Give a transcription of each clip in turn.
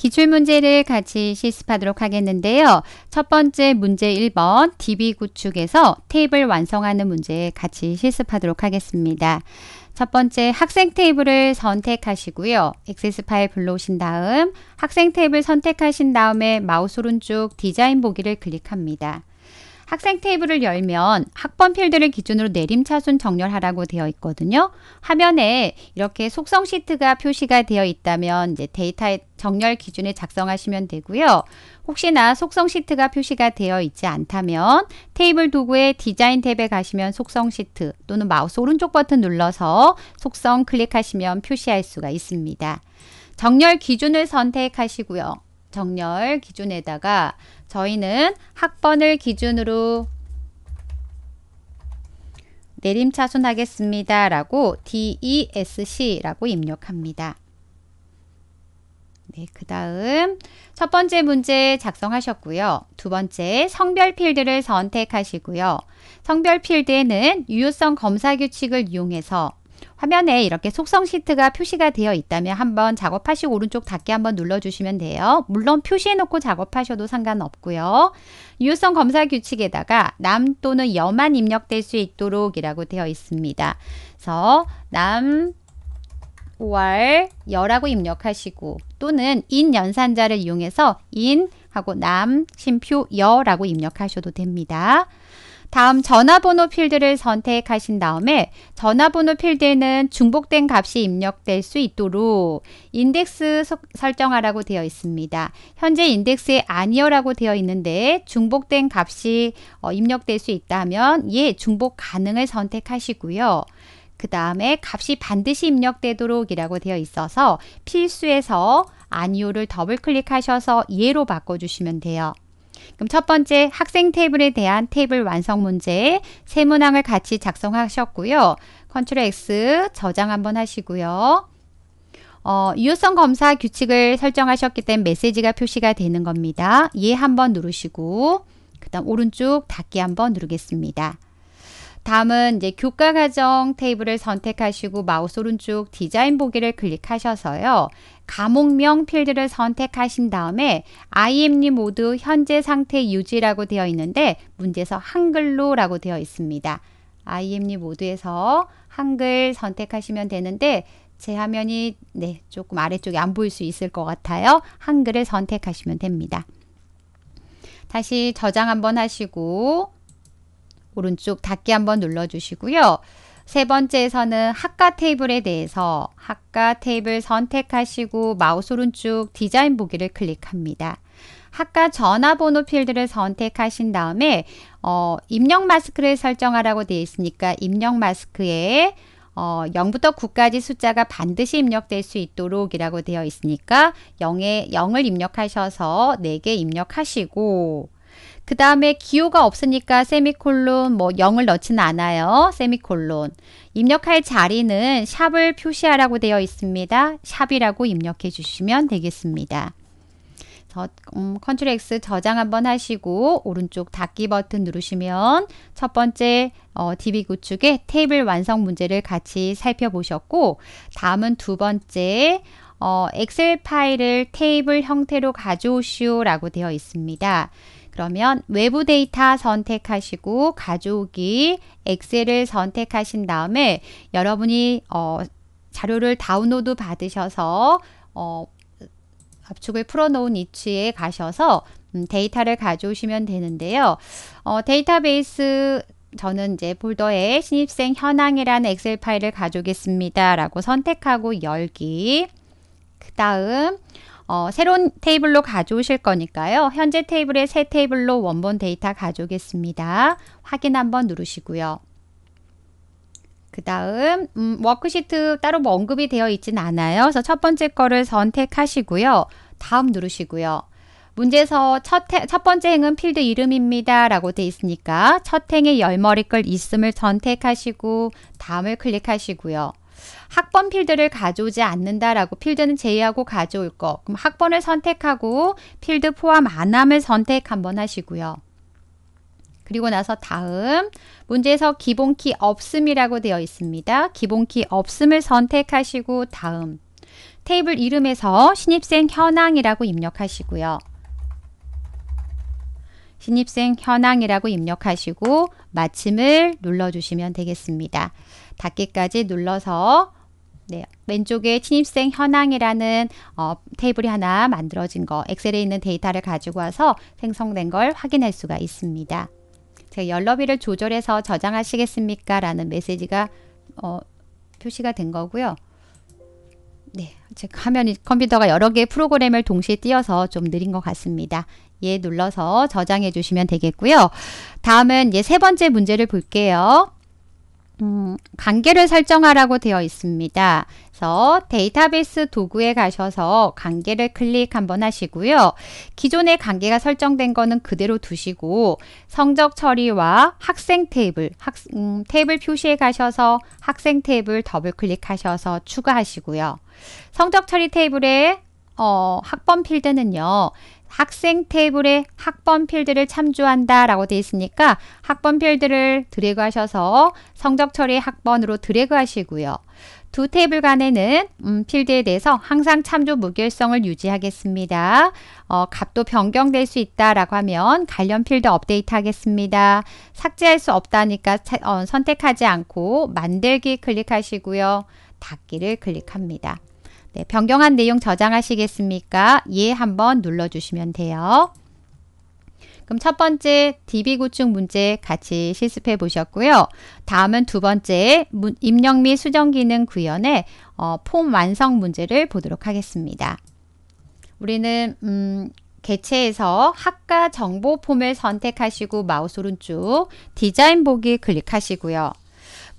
기출문제를 같이 실습하도록 하겠는데요. 첫 번째 문제 1번 DB 구축에서 테이블 완성하는 문제 같이 실습하도록 하겠습니다. 첫 번째 학생 테이블을 선택하시고요. 엑세스 파일 불러오신 다음 학생 테이블 선택하신 다음에 마우스 오른쪽 디자인 보기를 클릭합니다. 학생 테이블을 열면 학번 필드를 기준으로 내림 차순 정렬하라고 되어 있거든요. 화면에 이렇게 속성 시트가 표시가 되어 있다면 이제 데이터의 정렬 기준에 작성하시면 되고요. 혹시나 속성 시트가 표시가 되어 있지 않다면 테이블 도구의 디자인 탭에 가시면 속성 시트 또는 마우스 오른쪽 버튼 눌러서 속성 클릭하시면 표시할 수가 있습니다. 정렬 기준을 선택하시고요. 정렬 기준에다가 저희는 학번을 기준으로 내림차순하겠습니다. 라고 DESC라고 입력합니다. 네, 그 다음 첫 번째 문제 작성하셨고요. 두 번째 성별 필드를 선택하시고요. 성별 필드에는 유효성 검사 규칙을 이용해서 화면에 이렇게 속성 시트가 표시가 되어 있다면 한번 작업하시고 오른쪽 닫기 한번 눌러주시면 돼요. 물론 표시해놓고 작업하셔도 상관없고요. 유효성 검사 규칙에다가 남 또는 여만 입력될 수 있도록 이라고 되어 있습니다. 그래서 남월 여라고 입력하시고 또는 인 연산자를 이용해서 인 하고 남, 심표, 여라고 입력하셔도 됩니다. 다음 전화번호 필드를 선택하신 다음에 전화번호 필드에는 중복된 값이 입력될 수 있도록 인덱스 설정하라고 되어 있습니다. 현재 인덱스에 아니어라고 되어 있는데 중복된 값이 어, 입력될 수 있다면 예 중복 가능을 선택하시고요. 그 다음에 값이 반드시 입력되도록 이라고 되어 있어서 필수에서 아니오를 더블 클릭하셔서 예로 바꿔주시면 돼요. 그럼 첫 번째 학생 테이블에 대한 테이블 완성 문제 세 문항을 같이 작성하셨고요. 컨트롤 X 저장 한번 하시고요. 어, 유효성 검사 규칙을 설정하셨기 때문에 메시지가 표시가 되는 겁니다. 예 한번 누르시고 그 다음 오른쪽 닫기 한번 누르겠습니다. 다음은 이제 교과 과정 테이블을 선택하시고 마우스 오른쪽 디자인 보기를 클릭하셔서요. 감옥명 필드를 선택하신 다음에 IMD 모드 현재 상태 유지라고 되어 있는데 문제에서 한글로라고 되어 있습니다. IMD 모드에서 한글 선택하시면 되는데 제 화면이 네, 조금 아래쪽에 안 보일 수 있을 것 같아요. 한글을 선택하시면 됩니다. 다시 저장 한번 하시고 오른쪽 닫기 한번 눌러주시고요. 세 번째에서는 학과 테이블에 대해서 학과 테이블 선택하시고 마우스 오른쪽 디자인 보기를 클릭합니다. 학과 전화번호 필드를 선택하신 다음에 어, 입력 마스크를 설정하라고 되어 있으니까 입력 마스크에 어, 0부터 9까지 숫자가 반드시 입력될 수 있도록 이라고 되어 있으니까 0에 0을 입력하셔서 4개 입력하시고 그 다음에 기호가 없으니까 세미콜론 뭐 0을 넣지는 않아요. 세미콜론. 입력할 자리는 샵을 표시하라고 되어 있습니다. 샵이라고 입력해 주시면 되겠습니다. 저, 음, 컨트롤 X 저장 한번 하시고 오른쪽 닫기 버튼 누르시면 첫 번째 어, DB 구축의 테이블 완성 문제를 같이 살펴보셨고 다음은 두 번째 어, 엑셀 파일을 테이블 형태로 가져오시오 라고 되어 있습니다. 그러면 외부 데이터 선택하시고 가져오기 엑셀을 선택하신 다음에 여러분이 어, 자료를 다운로드 받으셔서 어, 압축을 풀어놓은 위치에 가셔서 음, 데이터를 가져오시면 되는데요. 어, 데이터베이스 저는 이제 폴더에 신입생 현황이라는 엑셀 파일을 가져오겠습니다. 라고 선택하고 열기. 그 다음 어, 새로운 테이블로 가져오실 거니까요. 현재 테이블에 새 테이블로 원본 데이터 가져오겠습니다. 확인 한번 누르시고요. 그 다음 음, 워크시트 따로 뭐 언급이 되어 있진 않아요. 그래서 첫 번째 거를 선택하시고요. 다음 누르시고요. 문제에서 첫, 첫 번째 행은 필드 이름입니다. 라고 돼 있으니까 첫 행의 열머리글 있음을 선택하시고 다음을 클릭하시고요. 학번 필드를 가져오지 않는다라고 필드는 제외하고 가져올 거. 그럼 학번을 선택하고 필드 포함 안 함을 선택 한번 하시고요. 그리고 나서 다음 문제에서 기본키 없음이라고 되어 있습니다. 기본키 없음을 선택하시고 다음 테이블 이름에서 신입생 현황이라고 입력하시고요. 신입생 현황이라고 입력하시고 마침을 눌러주시면 되겠습니다. 닫기까지 눌러서 네, 왼쪽에 신입생 현황이라는 어, 테이블이 하나 만들어진 거 엑셀에 있는 데이터를 가지고 와서 생성된 걸 확인할 수가 있습니다. 제가 연러비를 조절해서 저장하시겠습니까? 라는 메시지가 어, 표시가 된 거고요. 네, 제 화면이 컴퓨터가 여러 개의 프로그램을 동시에 띄어서 좀 느린 것 같습니다. 얘 예, 눌러서 저장해 주시면 되겠고요. 다음은 이제 세 번째 문제를 볼게요. 음, 관계를 설정하라고 되어 있습니다. 그래서 데이터베이스 도구에 가셔서 관계를 클릭 한번 하시고요. 기존의 관계가 설정된 거는 그대로 두시고 성적 처리와 학생 테이블, 학, 음, 테이블 표시에 가셔서 학생 테이블 더블 클릭하셔서 추가하시고요. 성적 처리 테이블에 어, 학번 필드는요. 학생 테이블에 학번 필드를 참조한다 라고 되어 있으니까 학번 필드를 드래그 하셔서 성적 처리 학번으로 드래그 하시고요. 두 테이블 간에는 음, 필드에 대해서 항상 참조 무결성을 유지하겠습니다. 어, 값도 변경될 수 있다라고 하면 관련 필드 업데이트 하겠습니다. 삭제할 수 없다니까 차, 어, 선택하지 않고 만들기 클릭하시고요. 닫기를 클릭합니다. 네, 변경한 내용 저장하시겠습니까? 예 한번 눌러주시면 돼요. 그럼 첫 번째 DB 구축 문제 같이 실습해 보셨고요. 다음은 두 번째 입력 및 수정 기능 구현의 어, 폼 완성 문제를 보도록 하겠습니다. 우리는 음, 개체에서 학과 정보 폼을 선택하시고 마우스 오른쪽 디자인 보기 클릭하시고요.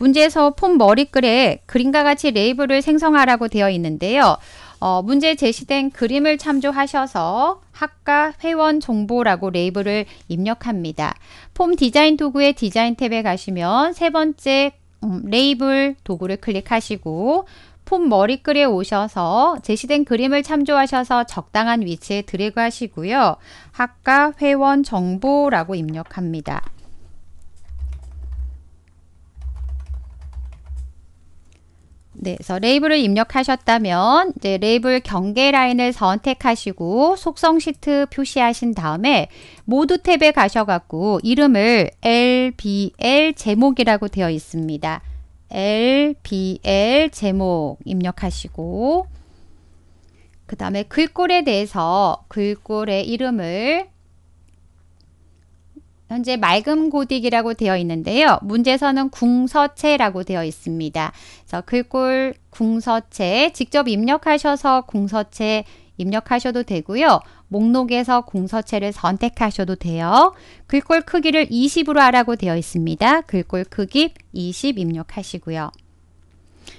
문제에서 폼 머리글에 그림과 같이 레이블을 생성하라고 되어 있는데요. 어, 문제 제시된 그림을 참조하셔서 학과 회원 정보라고 레이블을 입력합니다. 폼 디자인 도구의 디자인 탭에 가시면 세 번째 음, 레이블 도구를 클릭하시고 폼 머리글에 오셔서 제시된 그림을 참조하셔서 적당한 위치에 드래그 하시고요. 학과 회원 정보라고 입력합니다. 네, 그래서 레이블을 입력하셨다면 이제 레이블 경계 라인을 선택하시고 속성 시트 표시하신 다음에 모두 탭에 가셔갖고 이름을 LBL 제목이라고 되어 있습니다. LBL 제목 입력하시고 그 다음에 글꼴에 대해서 글꼴의 이름을 현재 맑은 고딕이라고 되어 있는데요. 문제서는 궁서체라고 되어 있습니다. 그래서 글꼴 궁서체 직접 입력하셔서 궁서체 입력하셔도 되고요. 목록에서 궁서체를 선택하셔도 돼요. 글꼴 크기를 20으로 하라고 되어 있습니다. 글꼴 크기 20 입력하시고요.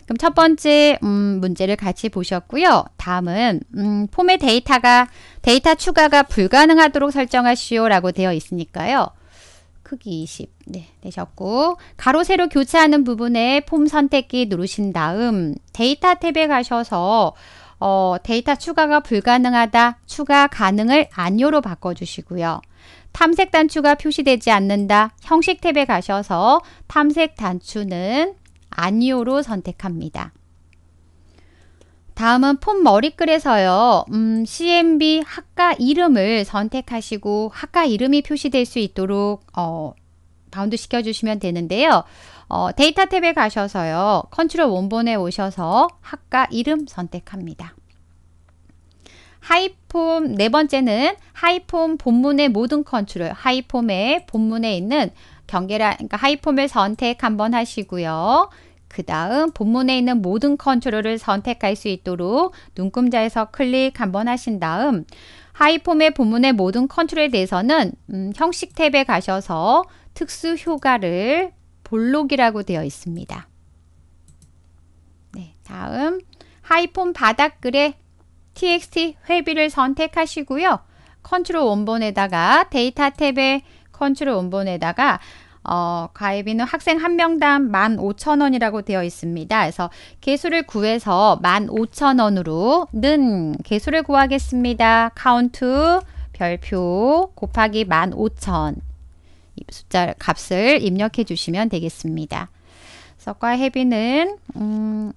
그럼 첫 번째 음, 문제를 같이 보셨고요. 다음은 음, 폼의 데이터가 데이터 추가가 불가능하도록 설정하시오라고 되어 있으니까요. 크기 20 네, 되셨고 가로 세로 교체하는 부분에 폼 선택기 누르신 다음 데이터 탭에 가셔서 어, 데이터 추가가 불가능하다 추가 가능을 안요로 바꿔주시고요. 탐색 단추가 표시되지 않는다 형식 탭에 가셔서 탐색 단추는 안요로 선택합니다. 다음은 폰 머리글에서요. 음, CMB 학과 이름을 선택하시고 학과 이름이 표시될 수 있도록 어, 바운드 시켜주시면 되는데요. 어, 데이터 탭에 가셔서요. 컨트롤 원본에 오셔서 학과 이름 선택합니다. 하이폼 네 번째는 하이폼 본문의 모든 컨트롤 하이폼의 본문에 있는 경계라 그러니까 하이폼을 선택 한번 하시고요. 그 다음 본문에 있는 모든 컨트롤을 선택할 수 있도록 눈금자에서 클릭 한 번 하신 다음 하이폼의 본문의 모든 컨트롤에 대해서는 음, 형식 탭에 가셔서 특수 효과를 볼록이라고 되어 있습니다. 네, 다음 하이폼 바닥글에 txt 회비를 선택하시고요. 컨트롤 원본에다가 데이터 탭에 컨트롤 원본에다가 어, 가입비는 학생 한 명당 만 오천 원이라고 되어 있습니다. 그래서 개수를 구해서 만 오천 원으로는 개수를 구하겠습니다. 카운트 별표 곱하기 만 오천 숫자 값을 입력해 주시면 되겠습니다. 그래 해비는 음,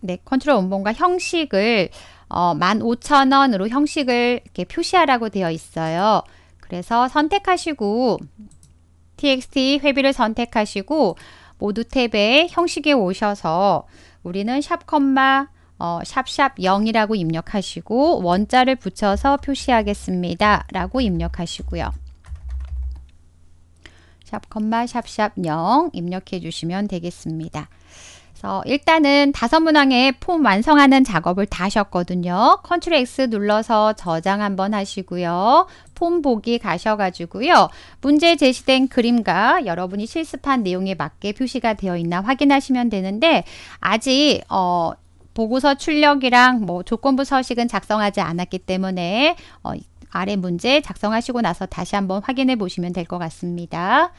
네, 컨트롤 원본과 형식을 어, 15,000원으로 형식을 이렇게 표시하라고 되어 있어요. 그래서 선택하시고 txt 회비를 선택하시고 모두 탭에 형식에 오셔서 우리는 샵 컴마 어, 샵샵 0이라고 입력하시고 원자를 붙여서 표시하겠습니다. 라고 입력하시고요. 샵 컴마 샵샵 0 입력해 주시면 되겠습니다. 그래서 일단은 다섯 문항의 폼 완성하는 작업을 다 하셨거든요. 컨트롤 X 눌러서 저장 한번 하시고요. 폼 보기 가셔가지고요. 문제 제시된 그림과 여러분이 실습한 내용에 맞게 표시가 되어 있나 확인하시면 되는데 아직 어, 보고서 출력이랑 뭐 조건부 서식은 작성하지 않았기 때문에 어, 아래 문제 작성하시고 나서 다시 한번 확인해 보시면 될 것 같습니다.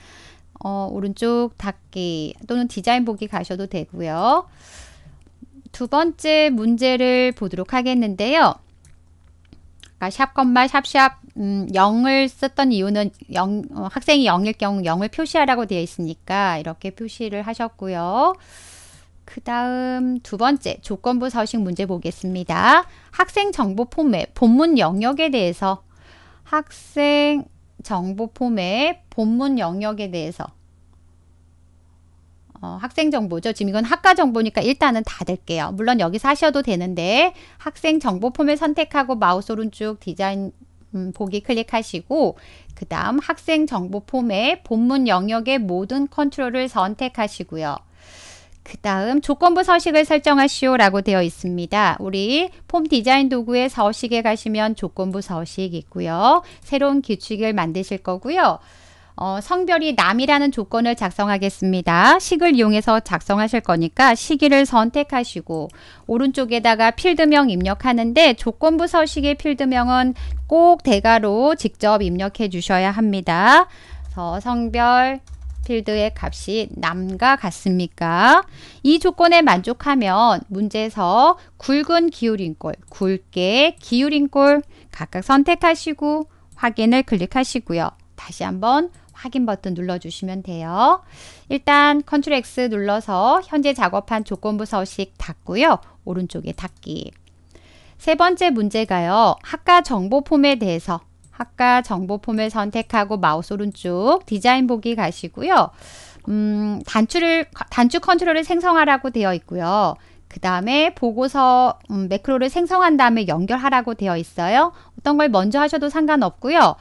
어, 오른쪽 닫기 또는 디자인 보기 가셔도 되고요. 두 번째 문제를 보도록 하겠는데요. 그러니까 샵 건마 샵샵 음, 0을 썼던 이유는 0, 어, 학생이 0일 경우 0을 표시하라고 되어 있으니까 이렇게 표시를 하셨고요. 그 다음 두 번째 조건부 서식 문제 보겠습니다. 학생 정보 폼의 본문 영역에 대해서 학생 정보 폼의 본문 영역에 대해서 어, 학생 정보죠. 지금 이건 학과 정보니까 일단은 닫을게요. 물론 여기서 하셔도 되는데 학생 정보 폼을 선택하고 마우스 오른쪽 디자인 음, 보기 클릭하시고 그 다음 학생 정보 폼에 본문 영역의 모든 컨트롤을 선택하시고요. 그 다음 조건부 서식을 설정하시오 라고 되어 있습니다. 우리 폼 디자인 도구의 서식에 가시면 조건부 서식 있고요. 새로운 규칙을 만드실 거고요. 어, 성별이 남이라는 조건을 작성하겠습니다. 식을 이용해서 작성하실 거니까 시기를 선택하시고 오른쪽에다가 필드명 입력하는데 조건부 서식의 필드명은 꼭 대가로 직접 입력해 주셔야 합니다. 그래서 성별 필드의 값이 남과 같습니까? 이 조건에 만족하면 문제에서 굵은 기울인 꼴, 굵게 기울인 꼴 각각 선택하시고 확인을 클릭하시고요. 다시 한번 확인 버튼 눌러주시면 돼요. 일단 컨트롤 X 눌러서 현재 작업한 조건부 서식 닫고요. 오른쪽에 닫기. 세 번째 문제가요. 학과 정보 폼에 대해서 학과 정보 폼을 선택하고 마우스 오른쪽 디자인 보기 가시고요. 음, 단추를 단추 컨트롤을 생성하라고 되어 있고요. 그 다음에 보고서 음, 매크로를 생성한 다음에 연결하라고 되어 있어요. 어떤 걸 먼저 하셔도 상관없고요.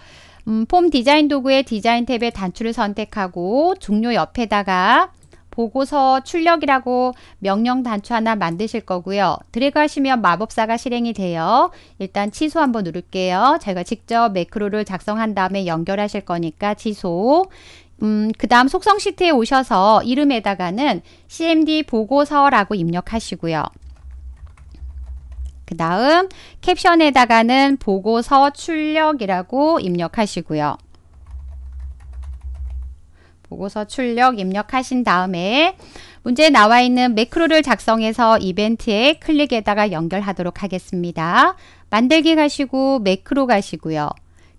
음, 폼 디자인 도구의 디자인 탭의 단추를 선택하고 종료 옆에다가 보고서 출력이라고 명령 단추 하나 만드실 거고요. 드래그 하시면 마법사가 실행이 돼요. 일단 취소 한번 누를게요. 제가 직접 매크로를 작성한 다음에 연결하실 거니까 취소. 음, 그 다음 속성 시트에 오셔서 이름에다가는 cmd 보고서라고 입력하시고요. 그 다음 캡션에다가는 보고서 출력이라고 입력하시고요. 보고서 출력 입력하신 다음에 문제에 나와 있는 매크로를 작성해서 이벤트에 클릭에다가 연결하도록 하겠습니다. 만들기 가시고 매크로 가시고요.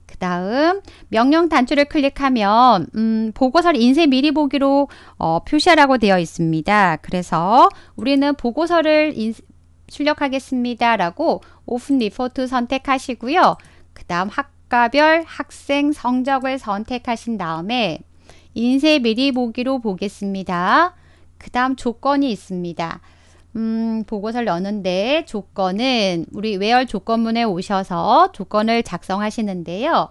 그 다음 명령 단추를 클릭하면 음, 보고서를 인쇄 미리 보기로 어, 표시하라고 되어 있습니다. 그래서 우리는 보고서를 인쇄, 출력하겠습니다. 라고 오픈 리포트 선택하시고요. 그 다음 학과별 학생 성적을 선택하신 다음에 인쇄 미리 보기로 보겠습니다. 그 다음 조건이 있습니다. 음, 보고서를 넣는데 조건은 우리 외열 조건문에 오셔서 조건을 작성하시는데요.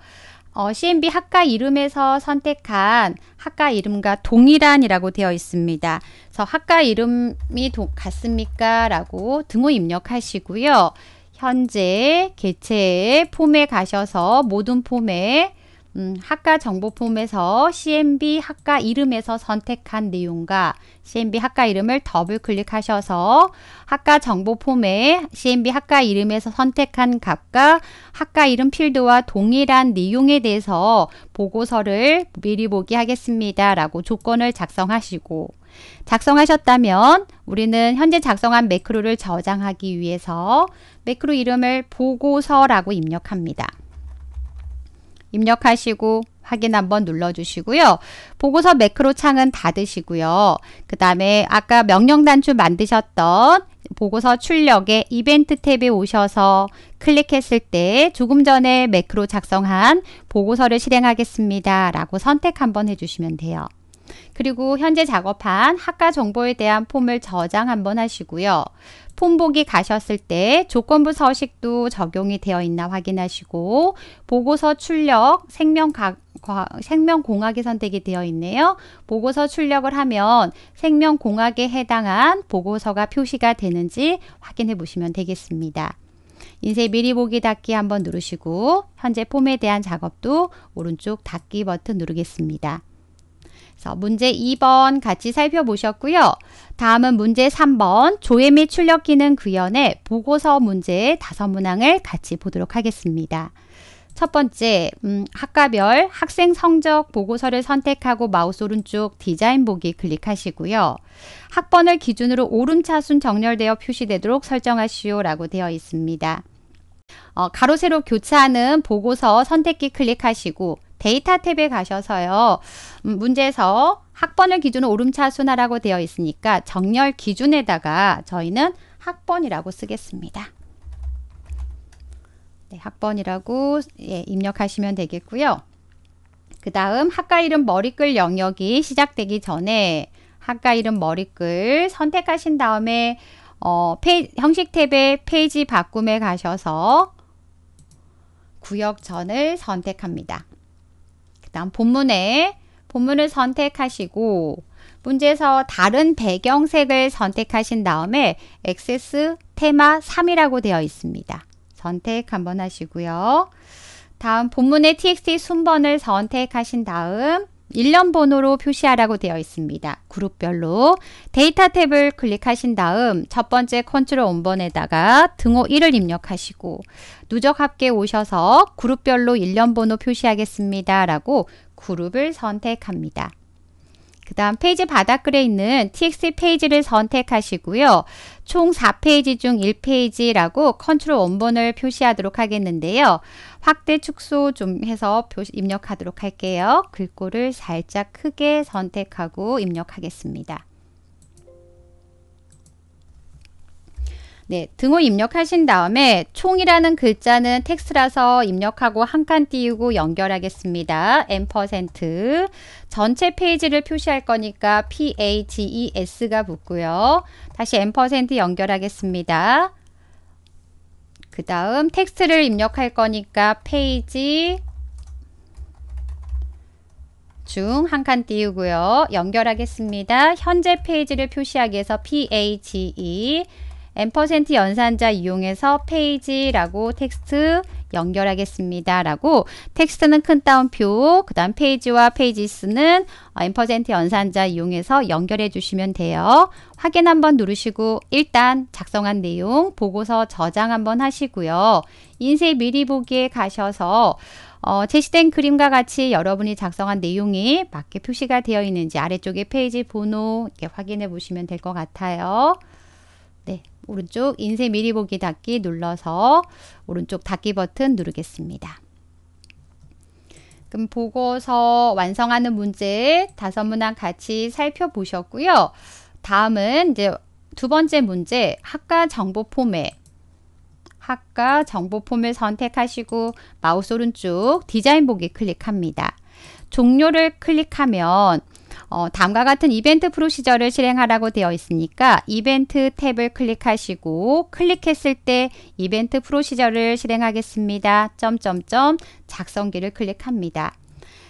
어, CMB 학과 이름에서 선택한 학과 이름과 동일한이라고 되어 있습니다. 그래서 학과 이름이 도, 같습니까? 라고 등호 입력하시고요. 현재 개체 폼에 가셔서 모든 폼에 음, 학과 정보 폼에서 CMB 학과 이름에서 선택한 내용과 CMB 학과 이름을 더블 클릭하셔서 학과 정보 폼에 CMB 학과 이름에서 선택한 값과 학과 이름 필드와 동일한 내용에 대해서 보고서를 미리 보기 하겠습니다. 라고 조건을 작성하시고 작성하셨다면 우리는 현재 작성한 매크로를 저장하기 위해서 매크로 이름을 보고서라고 입력합니다. 입력하시고 확인 한번 눌러주시고요. 보고서 매크로 창은 닫으시고요. 그 다음에 아까 명령 단축 만드셨던 보고서 출력의 이벤트 탭에 오셔서 클릭했을 때 조금 전에 매크로 작성한 보고서를 실행하겠습니다. 라고 선택 한번 해주시면 돼요. 그리고 현재 작업한 학과 정보에 대한 폼을 저장 한번 하시고요. 폰보기 가셨을 때 조건부 서식도 적용이 되어 있나 확인하시고 보고서 출력 생명 공학이 선택이 되어 있네요. 보고서 출력을 하면 생명공학에 해당한 보고서가 표시가 되는지 확인해 보시면 되겠습니다. 인쇄 미리 보기 닫기 한번 누르시고 현재 폼에 대한 작업도 오른쪽 닫기 버튼 누르겠습니다. 그래서 문제 2번 같이 살펴보셨고요. 다음은 문제 3번 조회 및 출력 기능 구현의 보고서 문제의 다섯 문항을 같이 보도록 하겠습니다. 첫 번째, 음, 학과별 학생 성적 보고서를 선택하고 마우스 오른쪽 디자인 보기 클릭하시고요. 학번을 기준으로 오름차순 정렬되어 표시되도록 설정하시오 라고 되어 있습니다. 어, 가로 세로 교차하는 보고서 선택기 클릭하시고 데이터 탭에 가셔서요. 음, 문제에서 학번을 기준으로 오름차순화라고 되어 있으니까 정렬 기준에다가 저희는 학번이라고 쓰겠습니다. 네, 학번이라고 예, 입력하시면 되겠고요. 그 다음 학과 이름 머리글 영역이 시작되기 전에 학과 이름 머리글 선택하신 다음에 어, 페이, 형식 탭에 페이지 바꿈에 가셔서 구역전을 선택합니다. 다음 본문에 본문을 선택하시고 문제에서 다른 배경색을 선택하신 다음에 액세스 테마 3이라고 되어 있습니다. 선택 한번 하시고요. 다음 본문의 txt 순번을 선택하신 다음 일련 번호로 표시하라고 되어 있습니다. 그룹별로 데이터 탭을 클릭하신 다음 첫 번째 컨트롤 원번에다가 등호 1을 입력하시고 누적 합계 오셔서 그룹별로 일련 번호 표시하겠습니다. 라고 그룹을 선택합니다. 그 다음 페이지 바닥글에 있는 txt 페이지를 선택하시고요. 총 4페이지 중 1페이지라고 컨트롤 원본을 표시하도록 하겠는데요. 확대 축소 좀 해서 입력하도록 할게요. 글꼴을 살짝 크게 선택하고 입력하겠습니다. 네, 등호 입력하신 다음에 총이라는 글자는 텍스트라서 입력하고 한 칸 띄우고 연결하겠습니다. 앰 전체 페이지를 표시할 거니까 PAGES가 붙고요. 다시 앰 연결하겠습니다. 그 다음 텍스트를 입력할 거니까 페이지 중 한 칸 띄우고요. 연결하겠습니다. 현재 페이지를 표시하기 위해서 PAGE 앰퍼센트 연산자 이용해서 페이지라고 텍스트 연결하겠습니다. 라고 텍스트는 큰 따옴표, 그 다음 페이지와 페이지 수는 앰 어, 연산자 이용해서 연결해 주시면 돼요. 확인 한번 누르시고 일단 작성한 내용 보고서 저장 한번 하시고요. 인쇄 미리 보기에 가셔서 어, 제시된 그림과 같이 여러분이 작성한 내용이 맞게 표시가 되어 있는지 아래쪽에 페이지 번호 이렇게 확인해 보시면 될 것 같아요. 네, 오른쪽 인쇄 미리 보기 닫기 눌러서 오른쪽 닫기 버튼 누르겠습니다. 그럼 보고서 완성하는 문제 다섯 문항 같이 살펴보셨고요. 다음은 이제 두 번째 문제 학과 정보 포맷 학과 정보 폼을 선택하시고 마우스 오른쪽 디자인 보기 클릭합니다. 종료를 클릭하면 어, 다음과 같은 이벤트 프로시저를 실행하라고 되어 있으니까 이벤트 탭을 클릭하시고 클릭했을 때 이벤트 프로시저를 실행하겠습니다. 점점점 작성기를 클릭합니다.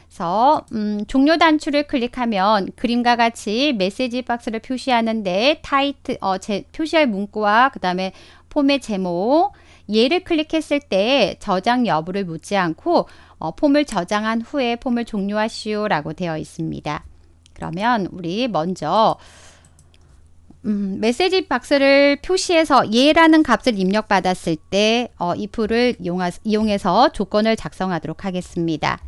그래서 음, 종료 단추를 클릭하면 그림과 같이 메시지 박스를 표시하는데 타이트 어, 제, 표시할 문구와 그 다음에 폼의 제목 얘를 클릭했을 때 저장 여부를 묻지 않고 어, 폼을 저장한 후에 폼을 종료하시오 라고 되어 있습니다. 그러면 우리 먼저 음, 메시지 박스를 표시해서 예라는 값을 입력받았을 때 어, if를 이용하, 이용해서 조건을 작성하도록 하겠습니다.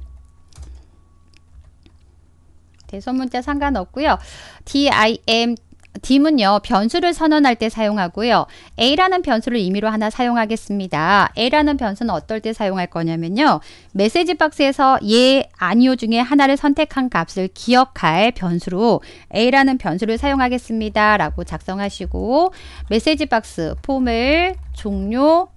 대소문자 상관없고요. dim 딤은요 변수를 선언할 때 사용하고요 a라는 변수를 임의로 하나 사용하겠습니다 a라는 변수는 어떨 때 사용할 거냐면요 메시지 박스에서 예 아니요 중에 하나를 선택한 값을 기억할 변수로 a라는 변수를 사용하겠습니다 라고 작성하시고 메시지 박스 폼을 종료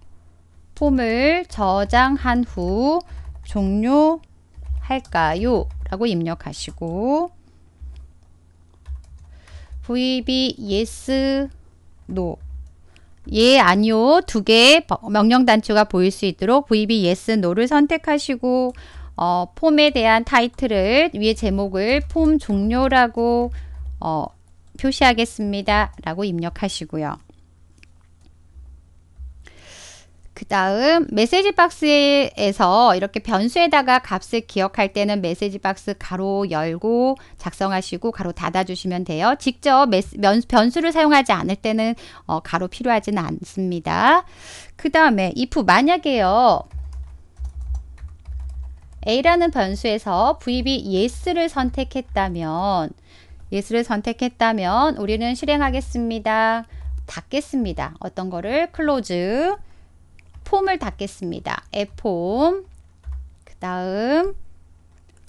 폼을 저장한 후 종료할까요 라고 입력하시고 구입이 yes, no. 예, 아니요 두 개의 명령 단추가 보일 수 있도록 구입이 yes, no를 선택하시고 어, 폼에 대한 타이틀을 위에 제목을 폼 종료라고 어, 표시하겠습니다. 라고 입력하시고요. 그 다음 메시지 박스에서 이렇게 변수에다가 값을 기억할 때는 메시지 박스 가로 열고 작성하시고 가로 닫아주시면 돼요. 직접 메스, 변수를 사용하지 않을 때는 어, 가로 필요하진 않습니다. 그 다음에 if 만약에요. a라는 변수에서 vb yes를 선택했다면 yes를 선택했다면 우리는 실행하겠습니다. 닫겠습니다. 어떤 거를 close 폼을 닫겠습니다. 앱폼 그 다음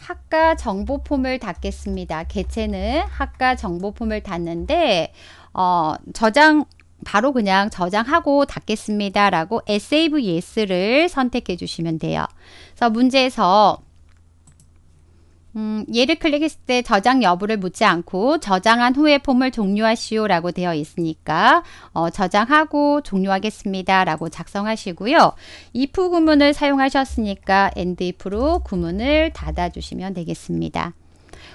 학과 정보 폼을 닫겠습니다. 개체는 학과 정보 폼을 닫는데 어, 저장 바로 그냥 저장하고 닫겠습니다 라고 save yes를 선택해 주시면 돼요. 그래서 문제에서 음, 얘를 클릭했을 때 저장 여부를 묻지 않고 저장한 후에 폼을 종료하시오 라고 되어 있으니까 어, 저장하고 종료하겠습니다 라고 작성하시고요. if 구문을 사용하셨으니까 and if로 구문을 닫아주시면 되겠습니다.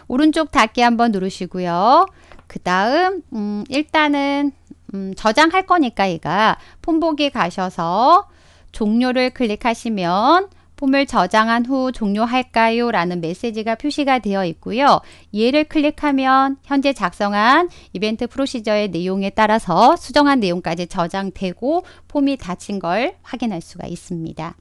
오른쪽 닫기 한번 누르시고요. 그 다음 음, 일단은 음, 저장할 거니까 얘가 폼보기 가셔서 종료를 클릭하시면 폼을 저장한 후 종료할까요? 라는 메시지가 표시가 되어 있고요. 이를 클릭하면 현재 작성한 이벤트 프로시저의 내용에 따라서 수정한 내용까지 저장되고 폼이 닫힌 걸 확인할 수가 있습니다.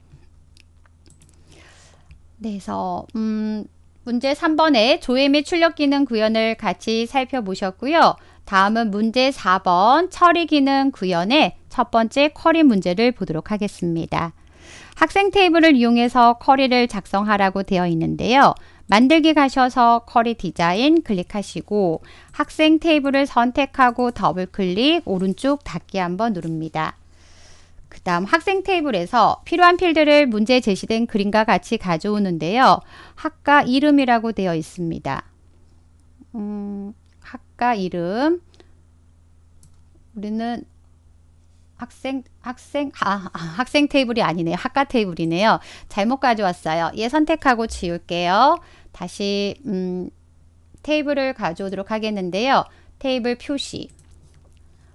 네, 그래서 음, 문제 3번에 조회 및 출력 기능 구현을 같이 살펴보셨고요. 다음은 문제 4번 처리 기능 구현의 첫 번째 쿼리 문제를 보도록 하겠습니다. 학생 테이블을 이용해서 커리를 작성하라고 되어 있는데요. 만들기 가셔서 커리 디자인 클릭하시고 학생 테이블을 선택하고 더블 클릭 오른쪽 닫기 한번 누릅니다. 그 다음 학생 테이블에서 필요한 필드를 문제 제시된 그림과 같이 가져오는데요. 학과 이름이라고 되어 있습니다. 음, 학과 이름 우리는 학생 학생 아, 아 학생 테이블이 아니네요. 학과 테이블이네요. 잘못 가져왔어요. 얘 선택하고 지울게요. 다시 음, 테이블을 가져오도록 하겠는데요. 테이블 표시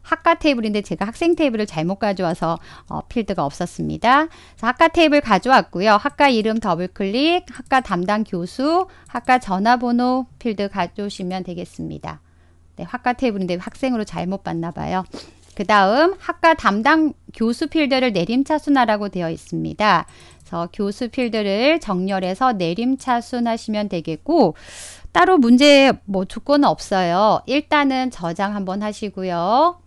학과 테이블인데 제가 학생 테이블을 잘못 가져와서 어, 필드가 없었습니다. 학과 테이블 가져왔고요. 학과 이름 더블클릭, 학과 담당 교수, 학과 전화번호 필드 가져오시면 되겠습니다. 네, 학과 테이블인데 학생으로 잘못 봤나 봐요. 그 다음 학과 담당 교수 필드를 내림차순화라고 되어 있습니다. 그래서 교수 필드를 정렬해서 내림차순하시면 되겠고 따로 문제 뭐 조건은 없어요. 일단은 저장 한번 하시고요.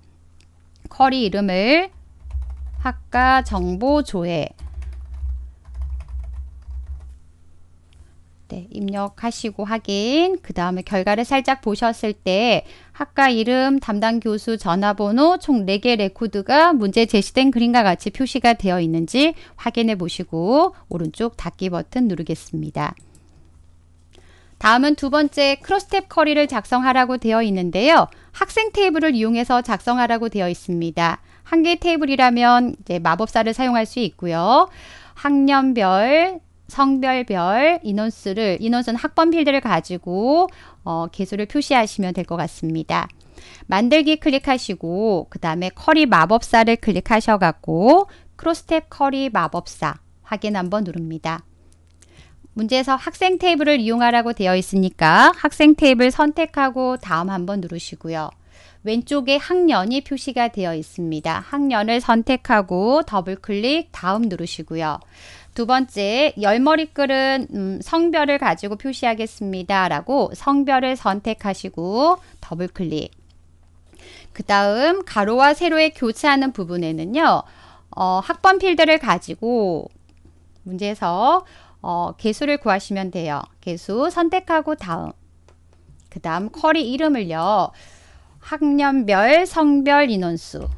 커리 이름을 학과 정보 조회 네, 입력하시고 확인, 그 다음에 결과를 살짝 보셨을 때 학과 이름, 담당 교수, 전화번호 총 4개 레코드가 문제 제시된 그림과 같이 표시가 되어 있는지 확인해 보시고 오른쪽 닫기 버튼 누르겠습니다. 다음은 두 번째 크로스탭 커리를 작성하라고 되어 있는데요. 학생 테이블을 이용해서 작성하라고 되어 있습니다. 한 개 테이블이라면 이제 마법사를 사용할 수 있고요. 학년별, 성별별 인원수를 인원수는 학번 필드를 가지고 어, 개수를 표시하시면 될 것 같습니다. 만들기 클릭하시고 그 다음에 커리 마법사를 클릭하셔 갖고 크로스탭 커리 마법사 확인 한번 누릅니다. 문제에서 학생 테이블을 이용하라고 되어 있으니까 학생 테이블 선택하고 다음 한번 누르시고요. 왼쪽에 학년이 표시가 되어 있습니다. 학년을 선택하고 더블클릭 다음 누르시고요. 두 번째, 열머리글은 음, 성별을 가지고 표시하겠습니다. 라고 성별을 선택하시고 더블 클릭. 그 다음 가로와 세로의 교차하는 부분에는요. 어, 학번 필드를 가지고 문제에서 어, 개수를 구하시면 돼요. 개수 선택하고 다음 그 다음 쿼리 이름을요. 학년별 성별 인원수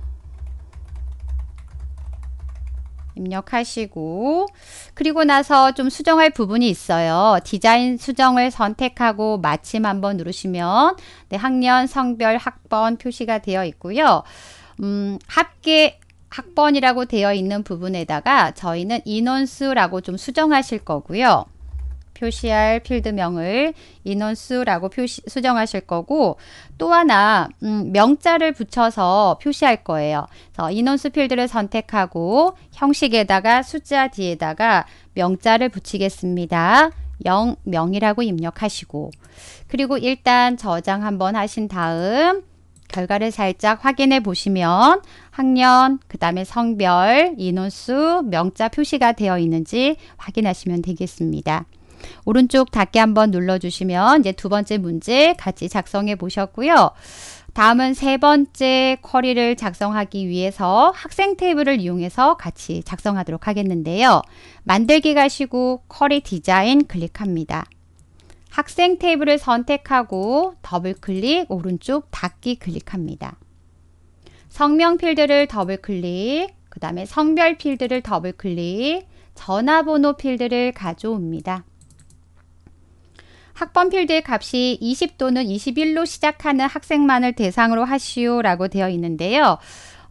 입력하시고 그리고 나서 좀 수정할 부분이 있어요. 디자인 수정을 선택하고 마침 한번 누르시면 네, 학년, 성별, 학번 표시가 되어 있고요. 음, 합계 학번이라고 되어 있는 부분에다가 저희는 인원수라고 좀 수정하실 거고요. 표시할 필드명을 인원수라고 표시, 수정하실 거고 또 하나 음, 명자를 붙여서 표시할 거예요. 인원수 필드를 선택하고 형식에다가 숫자 뒤에다가 명자를 붙이겠습니다. 영명이라고 입력하시고 그리고 일단 저장 한번 하신 다음 결과를 살짝 확인해 보시면 학년, 그 다음에 성별, 인원수, 명자 표시가 되어 있는지 확인하시면 되겠습니다. 오른쪽 닫기 한번 눌러주시면 이제 두 번째 문제 같이 작성해 보셨고요. 다음은 세 번째 쿼리를 작성하기 위해서 학생 테이블을 이용해서 같이 작성하도록 하겠는데요. 만들기 가시고 쿼리 디자인 클릭합니다. 학생 테이블을 선택하고 더블 클릭 오른쪽 닫기 클릭합니다. 성명 필드를 더블 클릭, 그 다음에 성별 필드를 더블 클릭, 전화번호 필드를 가져옵니다. 학번 필드의 값이 20 또는 21로 시작하는 학생만을 대상으로 하시오라고 되어 있는데요.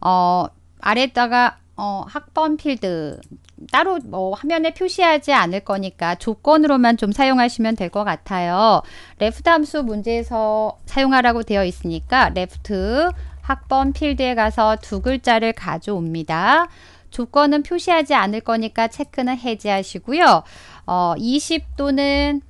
어, 아래다가 어, 학번 필드 따로 뭐 화면에 표시하지 않을 거니까 조건으로만 좀 사용하시면 될 것 같아요. 레프트 함수 문제에서 사용하라고 되어 있으니까 레프트 학번 필드에 가서 두 글자를 가져옵니다. 조건은 표시하지 않을 거니까 체크는 해제하시고요. 어, 20 또는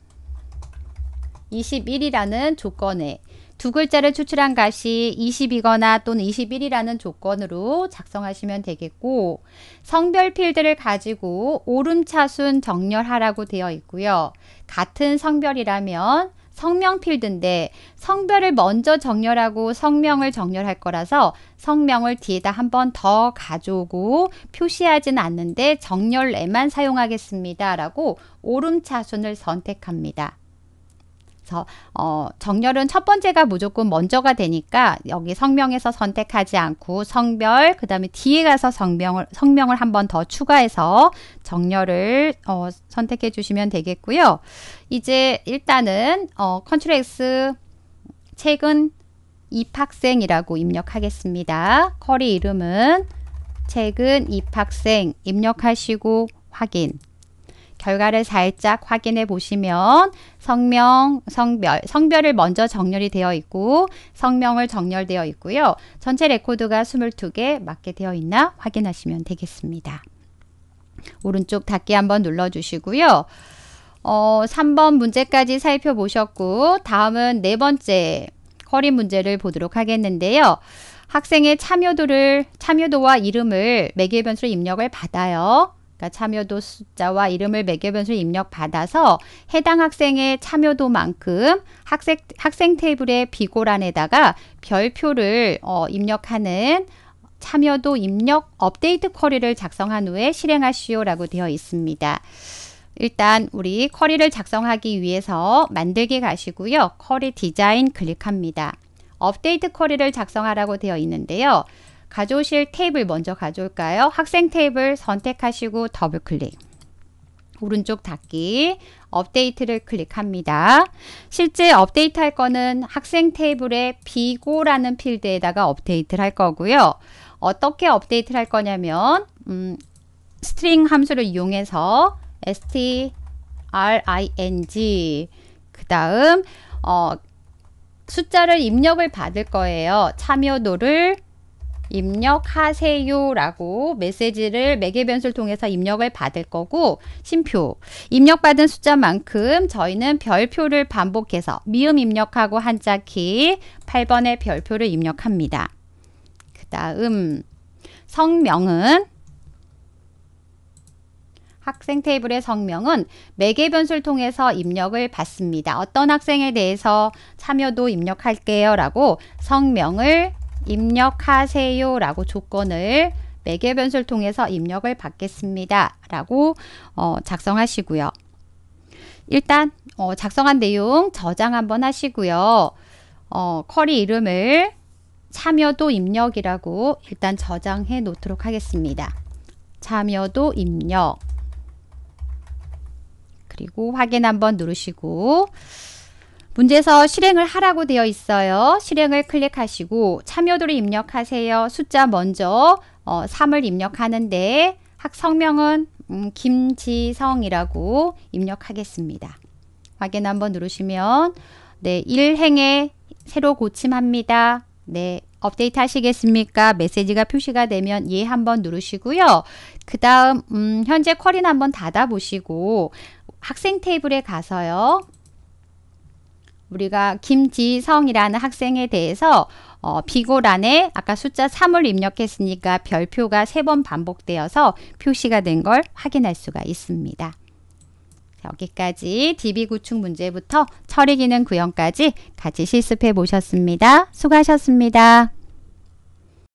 21이라는 조건에 두 글자를 추출한 값이 20이거나 또는 21이라는 조건으로 작성하시면 되겠고 성별 필드를 가지고 오름차순 정렬하라고 되어 있고요. 같은 성별이라면 성명 필드인데 성별을 먼저 정렬하고 성명을 정렬할 거라서 성명을 뒤에다 한 번 더 가져오고 표시하진 않는데 정렬에만 사용하겠습니다. 라고 오름차순을 선택합니다. 그래서 어, 정렬은 첫 번째가 무조건 먼저가 되니까 여기 성명에서 선택하지 않고 성별 그 다음에 뒤에 가서 성명을 성명을 한 번 더 추가해서 정렬을 어, 선택해 주시면 되겠고요. 이제 일단은 어, 컨트롤 X 최근 입학생이라고 입력하겠습니다. 커리 이름은 최근 입학생 입력하시고 확인 결과를 살짝 확인해 보시면 성명, 성별, 성별을 먼저 정렬이 되어 있고 성명을 정렬되어 있고요. 전체 레코드가 22개 맞게 되어 있나 확인하시면 되겠습니다. 오른쪽 닫기 한번 눌러주시고요. 어, 3번 문제까지 살펴보셨고 다음은 네 번째 커리 문제를 보도록 하겠는데요. 학생의 참여도를 참여도와 이름을 매개 변수로 입력을 받아요. 그러니까 참여도 숫자와 이름을 매개 변수를 입력받아서 해당 학생의 참여도만큼 학생, 학생 테이블의 비고란에다가 별표를 어, 입력하는 참여도 입력 업데이트 쿼리를 작성한 후에 실행하시오 라고 되어 있습니다. 일단 우리 쿼리를 작성하기 위해서 만들기 가시고요. 쿼리 디자인 클릭합니다. 업데이트 쿼리를 작성하라고 되어 있는데요. 가져오실 테이블 먼저 가져올까요? 학생 테이블 선택하시고 더블 클릭. 오른쪽 닫기, 업데이트를 클릭합니다. 실제 업데이트 할 거는 학생 테이블에 비고라는 필드에다가 업데이트를 할 거고요. 어떻게 업데이트를 할 거냐면 음, 스트링 함수를 이용해서 string 그 다음 어, 숫자를 입력을 받을 거예요. 참여도를 입력하세요라고 메시지를 매개변수를 통해서 입력을 받을 거고 심표 입력받은 숫자만큼 저희는 별표를 반복해서 미음 입력하고 한자키 8번의 별표를 입력합니다. 그 다음 성명은 학생 테이블의 성명은 매개 변수를 통해서 입력을 받습니다. 어떤 학생에 대해서 참여도 입력할게요 라고 성명을 입력하세요 라고 조건을 매개 변수를 통해서 입력을 받겠습니다 라고 어, 작성하시고요 일단 어, 작성한 내용 저장 한번 하시고요 어, 커리 이름을 참여도 입력이라고 일단 저장해 놓도록 하겠습니다 참여도 입력 그리고 확인 한번 누르시고 문제에서 실행을 하라고 되어 있어요. 실행을 클릭하시고 참여도를 입력하세요. 숫자 먼저 어, 3을 입력하는데 학성명은 음, 김지성이라고 입력하겠습니다. 확인 한번 누르시면 네, 1행에 새로 고침합니다. 네, 업데이트 하시겠습니까? 메시지가 표시가 되면 예 한번 누르시고요. 그 다음 음, 현재 쿼리는 한번 닫아보시고 학생 테이블에 가서요. 우리가 김지성이라는 학생에 대해서 어, 비고란에 아까 숫자 3을 입력했으니까 별표가 3번 반복되어서 표시가 된 걸 확인할 수가 있습니다. 여기까지 DB 구축 문제부터 처리 기능 구현까지 같이 실습해 보셨습니다. 수고하셨습니다.